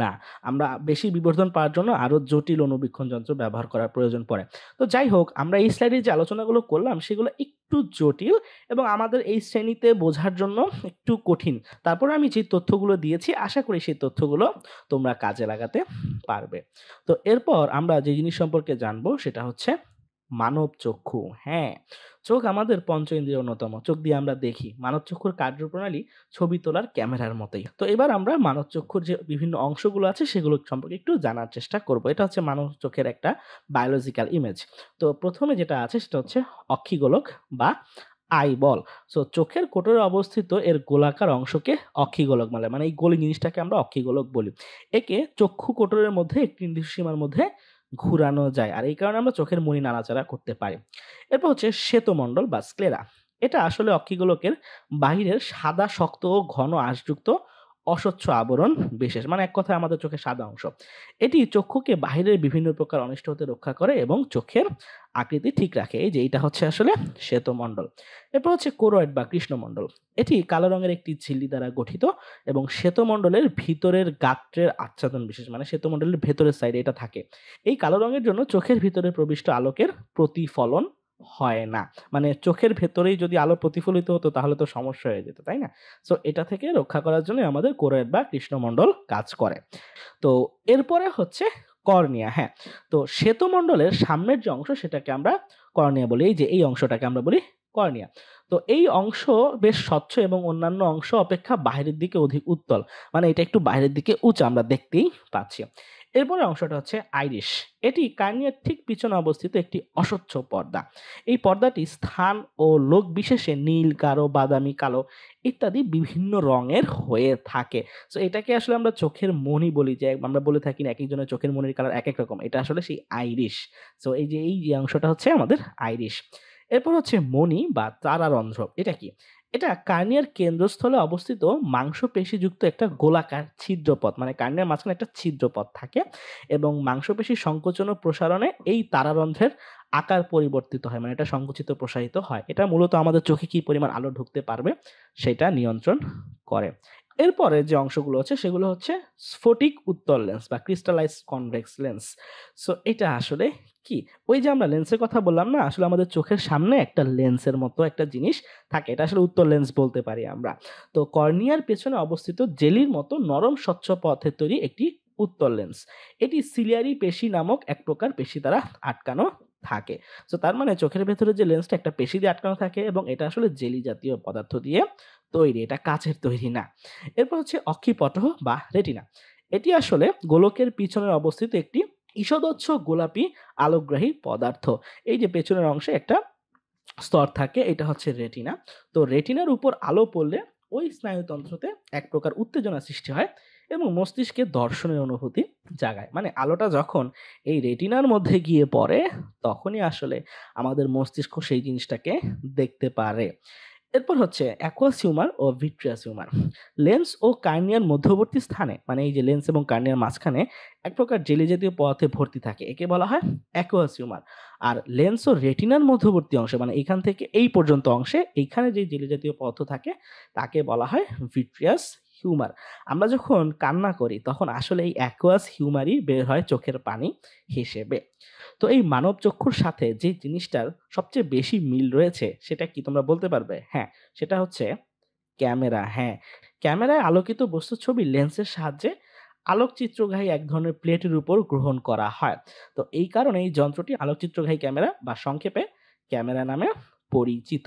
না আমরা বেশি বিবর্ধন পাওয়ার জন্য আরও জটিল অনুবীক্ষণ যন্ত্র ব্যবহার করার প্রয়োজন পড়ে তো যাই হোক আমরা এই স্লাইডের যে আলোচনাগুলো করলাম সেগুলো একটু জটিল এবং আমাদের এই শ্রেণীতে বোঝার জন্য একটু কঠিন তারপর আমি যে তথ্যগুলো দিয়েছি আশা করি সেই তথ্যগুলো তোমরা কাজে লাগাতে পারবে তো এরপর আমরা যে জিনিস সম্পর্কে জানবো সেটা হচ্ছে মানব চক্ষু হ্যাঁ চোখ আমাদের পঞ্চ ইন্দ্রিয় অন্যতম চোখ দিয়ে আমরা দেখি মানব চক্ষুর কার্যপ্রণালী ছবি তোলার ক্যামেরার মতোই তো এবার আমরা মানব চক্ষুর যে বিভিন্ন অংশগুলো আছে সেগুলো সম্পর্কে একটু জানার চেষ্টা করব এটা হচ্ছে মানব চোখের একটা বায়োলজিক্যাল ইমেজ তো প্রথমে যেটা আছে সেটা হচ্ছে অক্ষিগোলক বা আই বল সো চোখের কোটরে অবস্থিত এর গোলাকার অংশকে অক্ষিগোলক বলে মানে এই গোলি জিনিসটাকে আমরা অক্ষিগোলক বলি একে চক্ষু কোটরের মধ্যে একটি নির্দিষ্ট সীমার মধ্যে ঘুরানো যায় আর এই কারণে আমরা চোখের মনি নাড়াচাড়া করতে পারি এরপর হচ্ছে শ্বেতমণ্ডল বা স্ক্লেরা এটা আসলে অক্ষিগোলকের বাহিরের সাদা শক্ত ও ঘন আঁশযুক্ত অস্বচ্ছ আবরণ বিশেষ মানে এক কথায় আমাদের চোখের সাদা অংশ এটি চক্ষুকে বাহিরের বিভিন্ন প্রকার অনিষ্ট হতে রক্ষা করে এবং চোখের আকৃতি ঠিক রাখে এই যে এটা হচ্ছে আসলে শ্বেতমণ্ডল এরপর হচ্ছে কোরয়েড বা কৃষ্ণমণ্ডল এটি কালো রঙের একটি ঝিল্লি দ্বারা গঠিত এবং শ্বেতমণ্ডলের ভিতরের গাত্রের আচ্ছাদন বিশেষ মানে শ্বেতমণ্ডলের ভেতরের সাইডে এটা থাকে এই কালো রঙের জন্য চোখের ভিতরে প্রবিষ্ট আলোকের প্রতিফলন হয় না মানে চোখের ভেতরেই যদি আলো প্রতিফলিত হতো তাহলে তো সমস্যা হয়ে যেত তাই না সো এটা থেকে রক্ষা করার জন্য আমাদের কোরয়ের বা কৃষ্ণমণ্ডল কাজ করে তো এরপরে হচ্ছে কর্নিয়া হ্যাঁ তো শ্বেতমণ্ডলের সামনের যে অংশ সেটাকে আমরা কর্নিয়া বলি এই যে এই অংশটাকে আমরা বলি কর্নিয়া তো এই অংশ বেশ স্বচ্ছ এবং অন্যান্য অংশ অপেক্ষা বাইরের দিকে অধিক উত্তল মানে এটা একটু বাইরের দিকে উঁচা আমরা দেখতেই পাচ্ছি এরপরে অংশটা হচ্ছে আইরিশ এটি কার্নিয়ার ঠিক পিছনে অবস্থিত একটি অস্বচ্ছ পর্দা এই পর্দাটি স্থান ও লোক বিশেষে নীল কালো বাদামি কালো ইত্যাদি বিভিন্ন রঙের হয়ে থাকে সো এটাকে আসলে আমরা চোখের মনি বলি যে আমরা বলে থাকি না এক একজনের চোখের মনির কালার এক এক রকম এটা আসলে সেই আইরিশ সো এই যে এই যে অংশটা হচ্ছে আমাদের আইরিশ এরপর হচ্ছে মণি বা তারারন্ধ্র এটা কি এটা কার্নিয়ার কেন্দ্রস্থলে অবস্থিত মাংসপেশিযুক্ত একটা গোলাকার ছিদ্রপথ মানে কার্নিয়ার মাঝখানে একটা ছিদ্রপথ থাকে এবং মাংসপেশি সংকোচন ও প্রসারণে এই তারারন্ধ্রের আকার পরিবর্তিত হয় মানে এটা সংকুচিত প্রসারিত হয় এটা মূলত আমাদের চোখে কি পরিমাণ আলো ঢুকতে পারবে সেটা নিয়ন্ত্রণ করে এরপরে যে অংশগুলো হচ্ছে সেগুলো হচ্ছে স্ফটিক উত্তল লেন্স বা ক্রিস্টালাইজ কনভেক্স লেন্স সো এটা আসলে কি ওই যে আমরা লেন্সের কথা বললাম না আসলে আমাদের চোখের সামনে একটা লেন্সের মতো একটা জিনিস থাকে এটা আসলে উত্তর লেন্স বলতে পারি আমরা তো কর্নিয়ার পেছনে অবস্থিত জেলির মতো নরম স্বচ্ছ পথে তৈরি একটি উত্তর লেন্স এটি সিলিয়ারি পেশি নামক এক প্রকার পেশি দ্বারা আটকানো থাকে তো তার মানে চোখের ভেতরে যে লেন্সটা একটা পেশি দিয়ে আটকানো থাকে এবং এটা আসলে জেলি জাতীয় পদার্থ দিয়ে তৈরি এটা কাচের তৈরি না এরপর হচ্ছে অক্ষিপট বা রেটিনা এটি আসলে গোলকের পিছনে অবস্থিত একটি ঈষদচ্ছ গোলাপি আলোগ্রাহী পদার্থ এই যে পেছনের অংশে একটা স্তর থাকে এটা হচ্ছে রেটিনা তো রেটিনার উপর আলো পড়লে ওই স্নায়ুতন্ত্রতে এক প্রকার উত্তেজনা সৃষ্টি হয় এবং মস্তিষ্কে দর্শনের অনুভূতি জাগায় মানে আলোটা যখন এই রেটিনার মধ্যে গিয়ে পড়ে তখনই আসলে আমাদের মস্তিষ্ক সেই জিনিসটাকে দেখতে পারে এরপর হচ্ছে অ্যাকোয়াস হিউমার ও ভিট্রিয়াস হিউমার লেন্স ও কার্নিয়ার মধ্যবর্তী স্থানে মানে এই যে লেন্স এবং কার্নিয়ার মাঝখানে এক প্রকার জেলি জাতীয় পথে ভর্তি থাকে একে বলা হয় অ্যাকোয়াস হিউমার আর লেন্স ও রেটিনার মধ্যবর্তী অংশে মানে এখান থেকে এই পর্যন্ত অংশে এইখানে যে জেলি জাতীয় পদার্থ থাকে তাকে বলা হয় ভিট্রিয়াস হিউমার আমরা যখন কান্না করি তখন আসলে এই অ্যাকোয়াস হিউমারই বের হয় চোখের পানি হিসেবে তো এই মানব চক্ষুর সাথে যে জিনিসটার সবচেয়ে বেশি মিল রয়েছে সেটা কি তোমরা বলতে পারবে হ্যাঁ সেটা হচ্ছে ক্যামেরা হ্যাঁ ক্যামেরায় আলোকিত বস্তু ছবি লেন্সের সাহায্যে আলোকচিত্রগ্রাহী এক ধরনের প্লেটের উপর গ্রহণ করা হয় তো এই কারণে এই যন্ত্রটি আলোকচিত্রগ্রাহী ক্যামেরা বা সংক্ষেপে ক্যামেরা নামে পরিচিত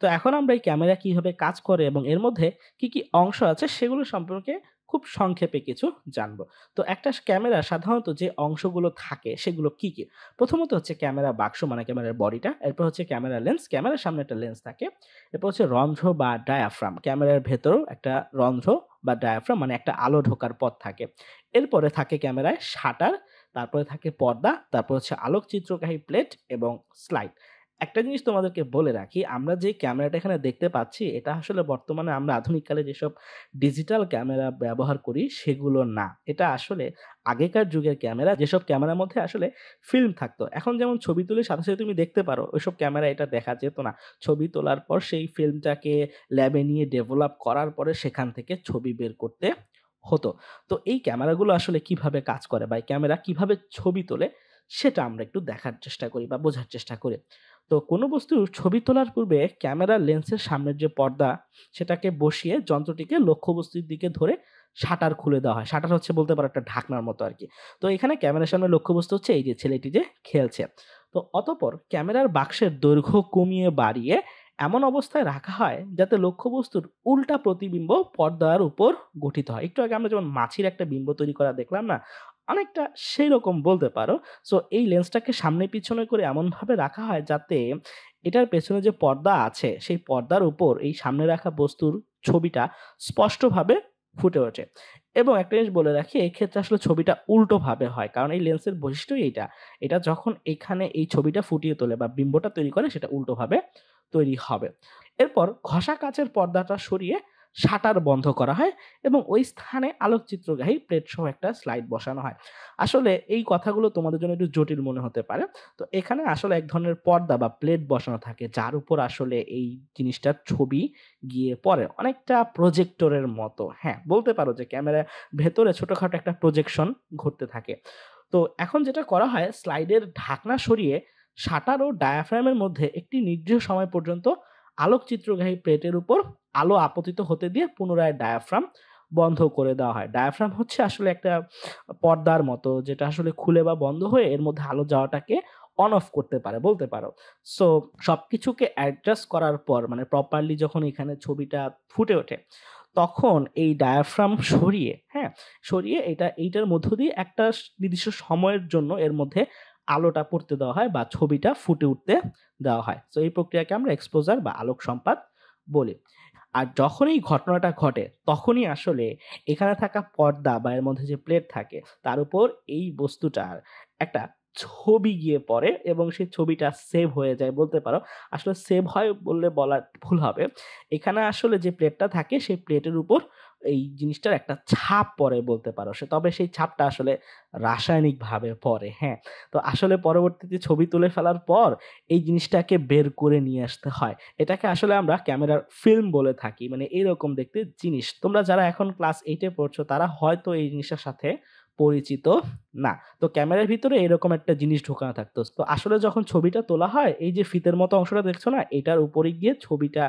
তো এখন আমরা এই ক্যামেরা কীভাবে কাজ করে এবং এর মধ্যে কি কি অংশ আছে সেগুলো সম্পর্কে খুব সংক্ষেপে কিছু জানব তো একটা ক্যামেরা সাধারণত যে অংশগুলো থাকে সেগুলো কি কি প্রথমত হচ্ছে ক্যামেরা বাক্স মানে ক্যামেরার বডিটা এরপর হচ্ছে ক্যামেরা লেন্স ক্যামেরার সামনে একটা লেন্স থাকে এরপর হচ্ছে রন্ধ্র বা ডায়াফ্রাম ক্যামেরার ভেতরেও একটা রন্ধ্র বা ডায়াফ্রাম মানে একটা আলো ঢোকার পথ থাকে এরপরে থাকে ক্যামেরায় শাটার তারপরে থাকে পর্দা তারপর হচ্ছে আলোকচিত্রকাহী প্লেট এবং স্লাইড একটা জিনিস তোমাদেরকে বলে রাখি আমরা যে ক্যামেরাটা এখানে দেখতে পাচ্ছি এটা আসলে বর্তমানে আমরা আধুনিককালে যেসব ডিজিটাল ক্যামেরা ব্যবহার করি সেগুলো না এটা আসলে আগেকার যুগের ক্যামেরা যেসব ক্যামেরার মধ্যে আসলে ফিল্ম থাকতো এখন যেমন ছবি তুলে সাথে সাথে তুমি দেখতে পারো ওইসব ক্যামেরা এটা দেখা যেত না ছবি তোলার পর সেই ফিল্মটাকে ল্যাবে নিয়ে ডেভেলপ করার পরে সেখান থেকে ছবি বের করতে হতো তো এই ক্যামেরাগুলো আসলে কিভাবে কাজ করে বা ক্যামেরা কিভাবে ছবি তোলে সেটা আমরা একটু দেখার চেষ্টা করি বা বোঝার চেষ্টা করি তো কোনো বস্তু ছবি তোলার পূর্বে ক্যামেরার লেন্সের সামনের যে পর্দা সেটাকে বসিয়ে যন্ত্রটিকে লক্ষ্যবস্তুর দিকে ধরে শাটার খুলে দেওয়া হয় শাটার হচ্ছে বলতে পারো একটা ঢাকনার মতো আর কি তো এখানে ক্যামেরার সামনে লক্ষ্যবস্তু হচ্ছে এই যে ছেলেটি যে খেলছে তো অতপর ক্যামেরার বাক্সের দৈর্ঘ্য কমিয়ে বাড়িয়ে এমন অবস্থায় রাখা হয় যাতে লক্ষ্যবস্তুর উল্টা প্রতিবিম্ব পর্দার উপর গঠিত হয় একটু আগে আমরা যেমন মাছির একটা বিম্ব তৈরি করা দেখলাম না অনেকটা সেই রকম বলতে পারো সো এই লেন্সটাকে সামনে পিছনে করে এমনভাবে রাখা হয় যাতে এটার পেছনে যে পর্দা আছে সেই পর্দার উপর এই সামনে রাখা বস্তুর ছবিটা স্পষ্টভাবে ফুটে ওঠে এবং একটা জিনিস বলে রাখি ক্ষেত্রে আসলে ছবিটা উল্টোভাবে হয় কারণ এই লেন্সের বৈশিষ্ট্য এইটা এটা যখন এখানে এই ছবিটা ফুটিয়ে তোলে বা বিম্বটা তৈরি করে সেটা উল্টোভাবে তৈরি হবে এরপর ঘষা কাচের পর্দাটা সরিয়ে শাটার বন্ধ করা হয় এবং ওই স্থানে আলোকচিত্রগ্রাহী প্লেট সহ একটা স্লাইড বসানো হয় আসলে এই কথাগুলো তোমাদের জন্য একটু জটিল মনে হতে পারে তো এখানে আসলে এক ধরনের পর্দা বা প্লেট বসানো থাকে যার উপর আসলে এই জিনিসটার ছবি গিয়ে পড়ে অনেকটা প্রজেক্টরের মতো হ্যাঁ বলতে পারো যে ক্যামেরা ভেতরে ছোটোখাটো একটা প্রজেকশন ঘটতে থাকে তো এখন যেটা করা হয় স্লাইডের ঢাকনা সরিয়ে শাটার ও ডায়াফ্রামের মধ্যে একটি নির্দিষ্ট সময় পর্যন্ত আলোকচিত্রগ্রাহী প্লেটের উপর আলো আপতিত হতে দিয়ে পুনরায় ডায়াফ্রাম বন্ধ করে দেওয়া হয় ডায়াফ্রাম হচ্ছে আসলে একটা পর্দার মতো যেটা আসলে খুলে বা বন্ধ হয়ে এর মধ্যে আলো যাওয়াটাকে অন অফ করতে পারে বলতে পারো সো সব কিছুকে অ্যাডজাস্ট করার পর মানে প্রপারলি যখন এখানে ছবিটা ফুটে ওঠে তখন এই ডায়াফ্রাম সরিয়ে হ্যাঁ সরিয়ে এটা এইটার মধ্য দিয়ে একটা নির্দিষ্ট সময়ের জন্য এর মধ্যে আলোটা পড়তে দেওয়া হয় বা ছবিটা ফুটে উঠতে দেওয়া হয় তো এই প্রক্রিয়াকে আমরা এক্সপোজার বা আলোক সম্পাদ বলি আর যখন এই ঘটনাটা ঘটে তখনই আসলে এখানে থাকা পর্দা বা এর মধ্যে যে প্লেট থাকে তার উপর এই বস্তুটার একটা ছবি গিয়ে পড়ে এবং সেই ছবিটা সেভ হয়ে যায় বলতে পারো আসলে সেভ হয় বললে বলা ভুল হবে এখানে আসলে যে প্লেটটা থাকে সেই প্লেটের উপর এই জিনিসটার একটা ছাপ পরে বলতে পারো সে তবে সেই ছাপটা আসলে রাসায়নিকভাবে পরে হ্যাঁ তো আসলে পরবর্তীতে ছবি তুলে ফেলার পর এই জিনিসটাকে বের করে নিয়ে আসতে হয় এটাকে আসলে আমরা ক্যামেরার ফিল্ম বলে থাকি মানে এইরকম দেখতে জিনিস তোমরা যারা এখন ক্লাস এইটে পড়ছো তারা হয়তো এই জিনিসটার সাথে পরিচিত না তো ক্যামেরার ভিতরে এরকম একটা জিনিস ঢোকানো থাকতো তো আসলে যখন ছবিটা তোলা হয় এই যে ফিতের মতো অংশটা দেখছো না এটার উপরে গিয়ে ছবিটা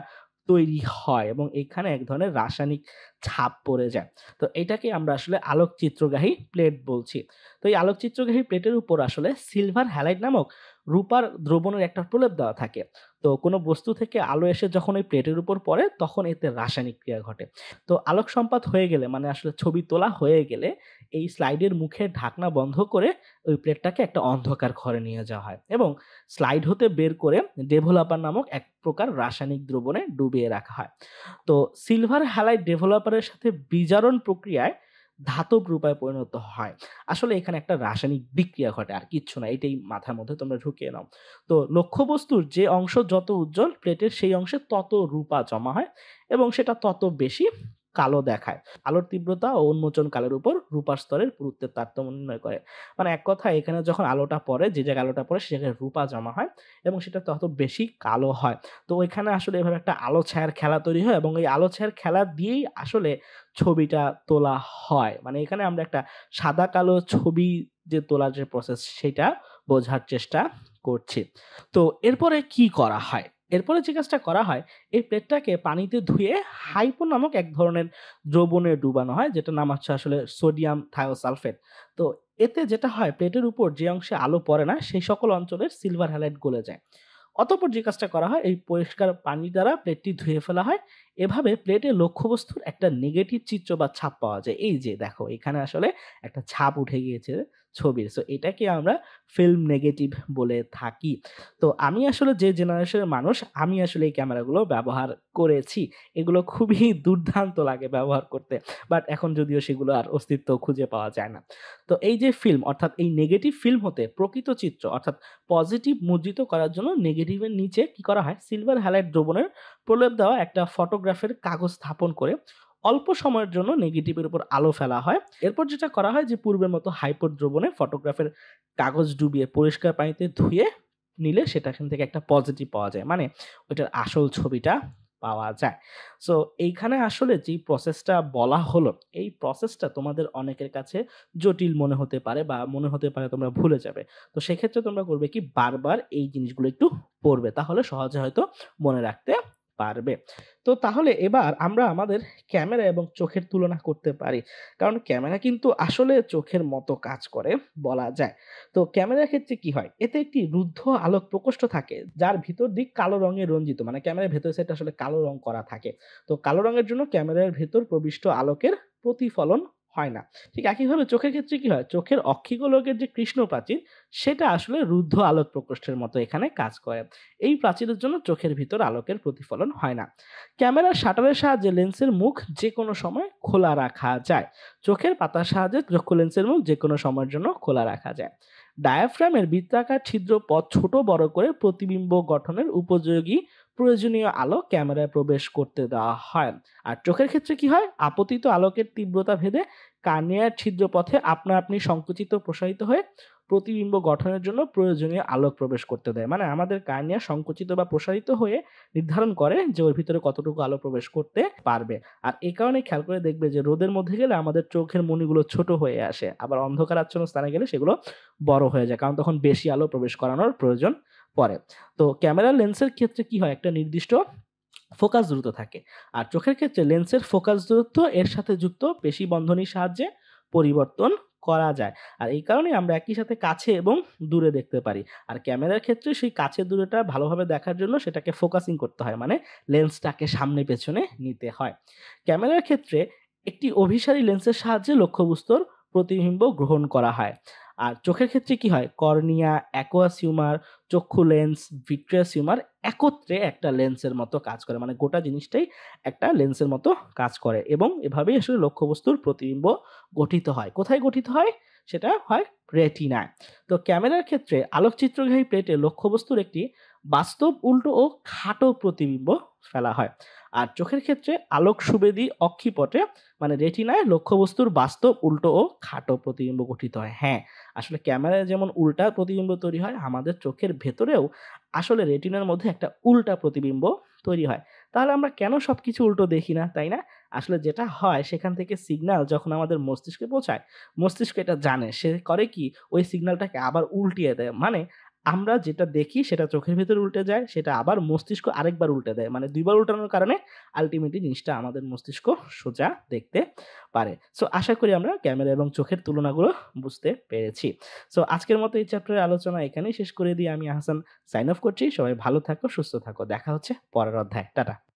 তৈরি হয় এবং এখানে এক ধরনের রাসায়নিক ছাপ পড়ে যায় তো এটাকে আমরা আসলে আলোকচিত্রগ্রাহী প্লেট বলছি তো এই আলোকচিত্রগ্রাহী প্লেটের উপর আসলে সিলভার হ্যালাইট নামক রূপার দ্রবণের একটা প্রলেপ দেওয়া থাকে তো কোনো বস্তু থেকে আলো এসে যখন ওই প্লেটের উপর পড়ে তখন এতে রাসায়নিক ক্রিয়া ঘটে তো আলোক সম্পাদ হয়ে গেলে মানে আসলে ছবি তোলা হয়ে গেলে এই স্লাইডের মুখে ঢাকনা বন্ধ করে ওই প্লেটটাকে একটা অন্ধকার ঘরে নিয়ে যাওয়া হয় এবং স্লাইড হতে বের করে ডেভেলপার নামক এক প্রকার রাসায়নিক দ্রবণে ডুবিয়ে রাখা হয় তো সিলভার হ্যালাইট ডেভেলপার পরস্পরের সাথে বিজারণ প্রক্রিয়ায় ধাতব রূপায় পরিণত হয় আসলে এখানে একটা রাসায়নিক বিক্রিয়া ঘটে আর কিচ্ছু না এটাই মাথার মধ্যে তোমরা ঢুকিয়ে নাও তো লক্ষ্যবস্তুর যে অংশ যত উজ্জ্বল প্লেটের সেই অংশে তত রূপা জমা হয় এবং সেটা তত বেশি কালো দেখায় আলোর তীব্রতা ও উন্মোচন কালের উপর রূপার স্তরের পুরুত্বের তারতম্য নির্ণয় করে মানে এক কথা এখানে যখন আলোটা পড়ে যে জায়গায় আলোটা পড়ে সে জায়গায় রূপা জমা হয় এবং সেটা তত বেশি কালো হয় তো ওইখানে আসলে এভাবে একটা আলো ছায়ার খেলা তৈরি হয় এবং এই আলো ছায়ার খেলা দিয়েই আসলে ছবিটা তোলা হয় মানে এখানে আমরা একটা সাদা কালো ছবি যে তোলার যে প্রসেস সেটা বোঝার চেষ্টা করছি তো এরপরে কি করা হয় এরপরে যে কাজটা করা হয় এই প্লেটটাকে পানিতে ধুয়ে হাইপো নামক এক ধরনের দ্রবণে ডুবানো হয় যেটা নাম হচ্ছে আসলে সোডিয়াম থায়োসালফেট তো এতে যেটা হয় প্লেটের উপর যে অংশে আলো পড়ে না সেই সকল অঞ্চলের সিলভার হ্যালাইট গলে যায় অতপর যে কাজটা করা হয় এই পরিষ্কার পানি দ্বারা প্লেটটি ধুয়ে ফেলা হয় এভাবে প্লেটে লক্ষ্যবস্তুর একটা নেগেটিভ চিত্র বা ছাপ পাওয়া যায় এই যে দেখো এখানে আসলে একটা ছাপ উঠে গিয়েছে ছবির সো এটাকে আমরা ফিল্ম নেগেটিভ বলে থাকি তো আমি আসলে যে জেনারেশনের মানুষ আমি আসলে এই ক্যামেরাগুলো ব্যবহার করেছি এগুলো খুবই দুর্দান্ত লাগে ব্যবহার করতে বাট এখন যদিও সেগুলো আর অস্তিত্ব খুঁজে পাওয়া যায় না তো এই যে ফিল্ম অর্থাৎ এই নেগেটিভ ফিল্ম হতে প্রকৃত চিত্র অর্থাৎ পজিটিভ মুদ্রিত করার জন্য নেগেটিভের নিচে কি করা হয় সিলভার হ্যালাইট দ্রবণের প্রলেপ দেওয়া একটা ফটোগ্রাফের কাগজ স্থাপন করে অল্প সময়ের জন্য নেগেটিভের উপর আলো ফেলা হয় এরপর যেটা করা হয় যে পূর্বের মতো হাইপোর দ্রবণে ফটোগ্রাফের কাগজ ডুবিয়ে পরিষ্কার পানিতে ধুয়ে নিলে সেটাখান থেকে একটা পজিটিভ পাওয়া যায় মানে ওইটার আসল ছবিটা পাওয়া যায় সো এইখানে আসলে যে প্রসেসটা বলা হলো এই প্রসেসটা তোমাদের অনেকের কাছে জটিল মনে হতে পারে বা মনে হতে পারে তোমরা ভুলে যাবে তো সেক্ষেত্রে তোমরা করবে কি বারবার এই জিনিসগুলো একটু পড়বে তাহলে সহজে হয়তো মনে রাখতে পারবে তো তাহলে এবার আমরা আমাদের ক্যামেরা এবং চোখের তুলনা করতে পারি কারণ ক্যামেরা কিন্তু আসলে চোখের মতো কাজ করে বলা যায় তো ক্যামেরার ক্ষেত্রে কি হয় এতে একটি রুদ্ধ আলোক প্রকোষ্ঠ থাকে যার ভিতর দিক কালো রঙে রঞ্জিত মানে ক্যামেরার ভেতর সেটা আসলে কালো রং করা থাকে তো কালো রঙের জন্য ক্যামেরার ভেতর প্রবিষ্ট আলোকের প্রতিফলন হয় না ঠিক একইভাবে চোখের ক্ষেত্রে কী হয় চোখের অক্ষিগোলকের যে কৃষ্ণ প্রাচীর সেটা আসলে রুদ্ধ আলোক প্রকোষ্ঠের মতো এখানে কাজ করে এই প্রাচীরের জন্য চোখের ভিতর আলোকের প্রতিফলন হয় না ক্যামেরার শাটারের সাহায্যে লেন্সের মুখ যে কোনো সময় খোলা রাখা যায় চোখের পাতার সাহায্যে চক্ষু লেন্সের মুখ যে কোনো সময়ের জন্য খোলা রাখা যায় ডায়াফ্রামের বৃত্তাকার ছিদ্র পথ ছোট বড় করে প্রতিবিম্ব গঠনের উপযোগী প্রয়োজনীয় আলো ক্যামেরায় প্রবেশ করতে দেওয়া হয় আর চোখের ক্ষেত্রে কি হয় আপতিত আলোকের তীব্রতা ভেদে কার্নিয়ার ছিদ্র পথে আপনা আপনি সংকুচিত প্রসারিত হয়ে প্রতিবিম্ব গঠনের জন্য প্রয়োজনীয় আলোক প্রবেশ করতে দেয় মানে আমাদের কার্নিয়া সংকুচিত বা প্রসারিত হয়ে নির্ধারণ করে যে ওর ভিতরে কতটুকু আলো প্রবেশ করতে পারবে আর এ কারণে খেয়াল করে দেখবে যে রোদের মধ্যে গেলে আমাদের চোখের মণিগুলো ছোট হয়ে আসে আবার অন্ধকার আচ্ছন্ন স্থানে গেলে সেগুলো বড় হয়ে যায় কারণ তখন বেশি আলো প্রবেশ করানোর প্রয়োজন পরে তো ক্যামেরা লেন্সের ক্ষেত্রে কি হয় একটা নির্দিষ্ট ফোকাস দূরত্ব থাকে আর চোখের ক্ষেত্রে লেন্সের ফোকাস দূরত্ব এর সাথে যুক্ত পেশি বন্ধনীর সাহায্যে পরিবর্তন করা যায় আর এই কারণে আমরা একই সাথে কাছে এবং দূরে দেখতে পারি আর ক্যামেরার ক্ষেত্রে সেই কাছে দূরেটা ভালোভাবে দেখার জন্য সেটাকে ফোকাসিং করতে হয় মানে লেন্সটাকে সামনে পেছনে নিতে হয় ক্যামেরার ক্ষেত্রে একটি অভিসারী লেন্সের সাহায্যে লক্ষ্যবস্তুর প্রতিবিম্ব গ্রহণ করা হয় আর চোখের ক্ষেত্রে কি হয় কর্নিয়া অ্যাকোয়াসিউমার চক্ষু লেন্স ভিট্রিয়াসিউমার একত্রে একটা লেন্সের মতো কাজ করে মানে গোটা জিনিসটাই একটা লেন্সের মতো কাজ করে এবং এভাবেই আসলে লক্ষ্যবস্তুর প্রতিবিম্ব গঠিত হয় কোথায় গঠিত হয় সেটা হয় রেটিনায় তো ক্যামেরার ক্ষেত্রে আলোকচিত্রগ্রাহী প্লেটে লক্ষ্যবস্তুর একটি বাস্তব উল্টো ও খাটো প্রতিবিম্ব ফেলা হয় আর চোখের ক্ষেত্রে আলোক সুবেদী অক্ষিপটে মানে রেটিনায় লক্ষ্যবস্তুর বাস্তব উল্টো ও খাটো প্রতিবিম্ব গঠিত হয় হ্যাঁ আসলে ক্যামেরায় যেমন উল্টা প্রতিবিম্ব তৈরি হয় আমাদের চোখের ভেতরেও আসলে রেটিনার মধ্যে একটা উল্টা প্রতিবিম্ব তৈরি হয় তাহলে আমরা কেন সব কিছু উল্টো দেখি না তাই না আসলে যেটা হয় সেখান থেকে সিগনাল যখন আমাদের মস্তিষ্কে পৌঁছায় মস্তিষ্ক এটা জানে সে করে কি ওই সিগনালটাকে আবার উল্টিয়ে দেয় মানে আমরা যেটা দেখি সেটা চোখের ভেতরে উল্টে যায় সেটা আবার মস্তিষ্ক আরেকবার উল্টে দেয় মানে দুইবার উল্টানোর কারণে আলটিমেটলি জিনিসটা আমাদের মস্তিষ্ক সোজা দেখতে পারে সো আশা করি আমরা ক্যামেরা এবং চোখের তুলনাগুলো বুঝতে পেরেছি সো আজকের মতো এই চ্যাপ্টারের আলোচনা এখানেই শেষ করে দিয়ে আমি আহসান সাইন অফ করছি সবাই ভালো থাকো সুস্থ থাকো দেখা হচ্ছে পরের অধ্যায় টাটা